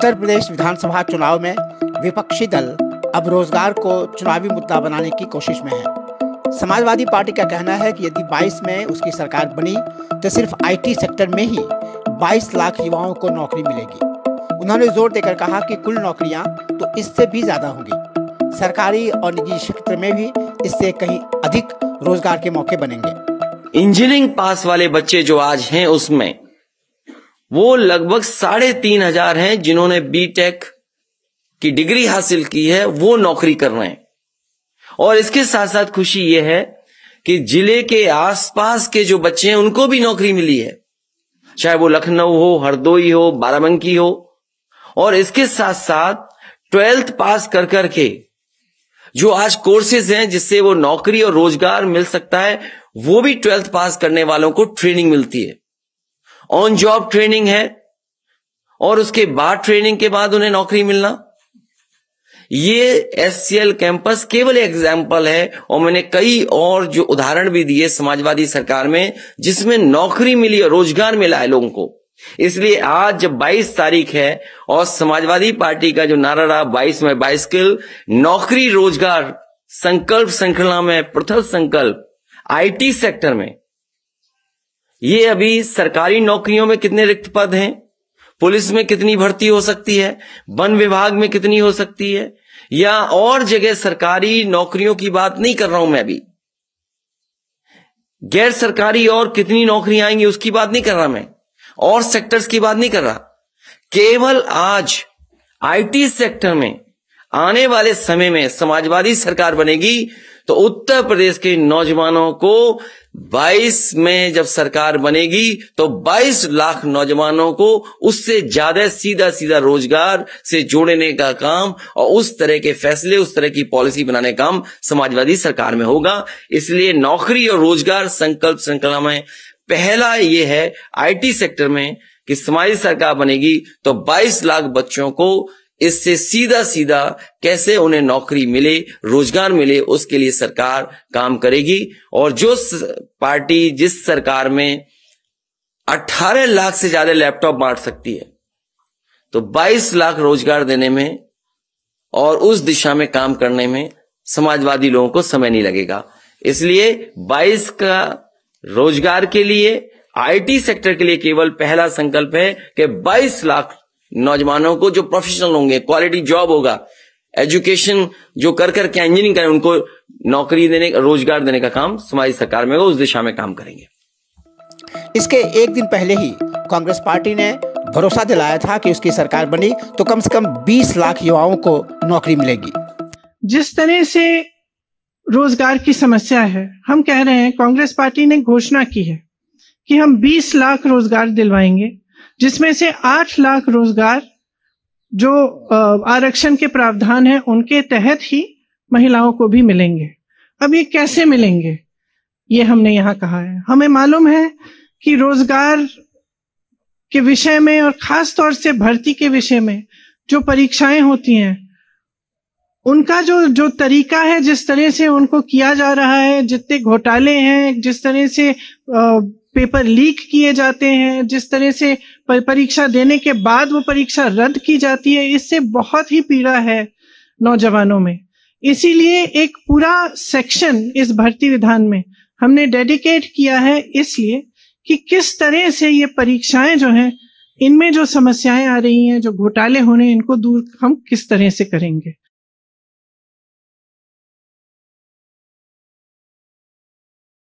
उत्तर प्रदेश विधानसभा चुनाव में विपक्षी दल अब रोजगार को चुनावी मुद्दा बनाने की कोशिश में है समाजवादी पार्टी का कहना है कि यदि 22 में उसकी सरकार बनी तो सिर्फ आईटी सेक्टर में ही 22 लाख युवाओं को नौकरी मिलेगी उन्होंने जोर देकर कहा कि कुल नौकरियां तो इससे भी ज़्यादा होंगी सरकारी और निजी क्षेत्र में भी इससे कहीं अधिक रोजगार के मौके बनेंगे इंजीनियरिंग पास वाले बच्चे जो आज हैं उसमें वो लगभग साढ़े तीन हजार हैं जिन्होंने बीटेक की डिग्री हासिल की है वो नौकरी कर रहे हैं और इसके साथ साथ खुशी ये है कि जिले के आसपास के जो बच्चे हैं उनको भी नौकरी मिली है चाहे वो लखनऊ हो हरदोई हो बाराबंकी हो और इसके साथ साथ ट्वेल्थ पास कर करके जो आज कोर्सेज हैं जिससे वो नौकरी और रोजगार मिल सकता है वो भी ट्वेल्थ पास करने वालों को ट्रेनिंग मिलती है ऑन जॉब ट्रेनिंग है और उसके बाद ट्रेनिंग के बाद उन्हें नौकरी मिलना ये एस कैंपस केवल एग्जाम्पल है और मैंने कई और जो उदाहरण भी दिए समाजवादी सरकार में जिसमें नौकरी मिली और रोजगार मिला है लोगों को इसलिए आज जब 22 तारीख है और समाजवादी पार्टी का जो नारा रहा बाईस में बाईस किल नौकरी रोजगार संकल्प श्रृंखला में पृथक संकल्प आईटी सेक्टर में ये अभी सरकारी नौकरियों में कितने रिक्त पद हैं पुलिस में कितनी भर्ती हो सकती है वन विभाग में कितनी हो सकती है या और जगह सरकारी नौकरियों की बात नहीं कर रहा हूं मैं अभी गैर सरकारी और कितनी नौकरियां आएंगी उसकी बात नहीं कर रहा मैं और सेक्टर्स की बात नहीं कर रहा केवल आज आईटी सेक्टर में आने वाले समय में समाजवादी सरकार बनेगी तो उत्तर प्रदेश के नौजवानों को 22 में जब सरकार बनेगी तो 22 लाख नौजवानों को उससे ज्यादा सीधा सीधा रोजगार से जोड़ने का काम और उस तरह के फैसले उस तरह की पॉलिसी बनाने का काम समाजवादी सरकार में होगा इसलिए नौकरी और रोजगार संकल्प श्रृंखला में पहला ये है आईटी सेक्टर में कि समाज सरकार बनेगी तो 22 लाख बच्चों को इससे सीधा सीधा कैसे उन्हें नौकरी मिले रोजगार मिले उसके लिए सरकार काम करेगी और जो पार्टी जिस सरकार में 18 लाख से ज्यादा लैपटॉप बांट सकती है तो 22 लाख रोजगार देने में और उस दिशा में काम करने में समाजवादी लोगों को समय नहीं लगेगा इसलिए 22 का रोजगार के लिए आईटी सेक्टर के लिए केवल पहला संकल्प है कि 22 लाख नौजवानों को जो प्रोफेशनल होंगे क्वालिटी जॉब होगा एजुकेशन जो कर कर के इंजीनियरिंग करें उनको नौकरी देने रोजगार देने का काम समाज सरकार में उस दिशा में काम करेंगे इसके एक दिन पहले ही कांग्रेस पार्टी ने भरोसा दिलाया था कि उसकी सरकार बनी तो कम से कम 20 लाख युवाओं को नौकरी मिलेगी जिस तरह से रोजगार की समस्या है हम कह रहे हैं कांग्रेस पार्टी ने घोषणा की है कि हम 20 लाख रोजगार दिलवाएंगे जिसमें से आठ लाख रोजगार जो आरक्षण के प्रावधान है उनके तहत ही महिलाओं को भी मिलेंगे अब ये कैसे मिलेंगे ये हमने यहाँ कहा है हमें मालूम है कि रोजगार के विषय में और खास तौर से भर्ती के विषय में जो परीक्षाएं होती हैं उनका जो जो तरीका है जिस तरह से उनको किया जा रहा है जितने घोटाले हैं जिस तरह से पेपर लीक किए जाते हैं जिस तरह से परीक्षा देने के बाद वो परीक्षा रद्द की जाती है इससे बहुत ही पीड़ा है नौजवानों में इसीलिए एक पूरा सेक्शन इस भर्ती विधान में हमने डेडिकेट किया है इसलिए कि किस तरह से ये परीक्षाएं जो हैं इनमें जो समस्याएं आ रही हैं जो घोटाले होने इनको दूर हम किस तरह से करेंगे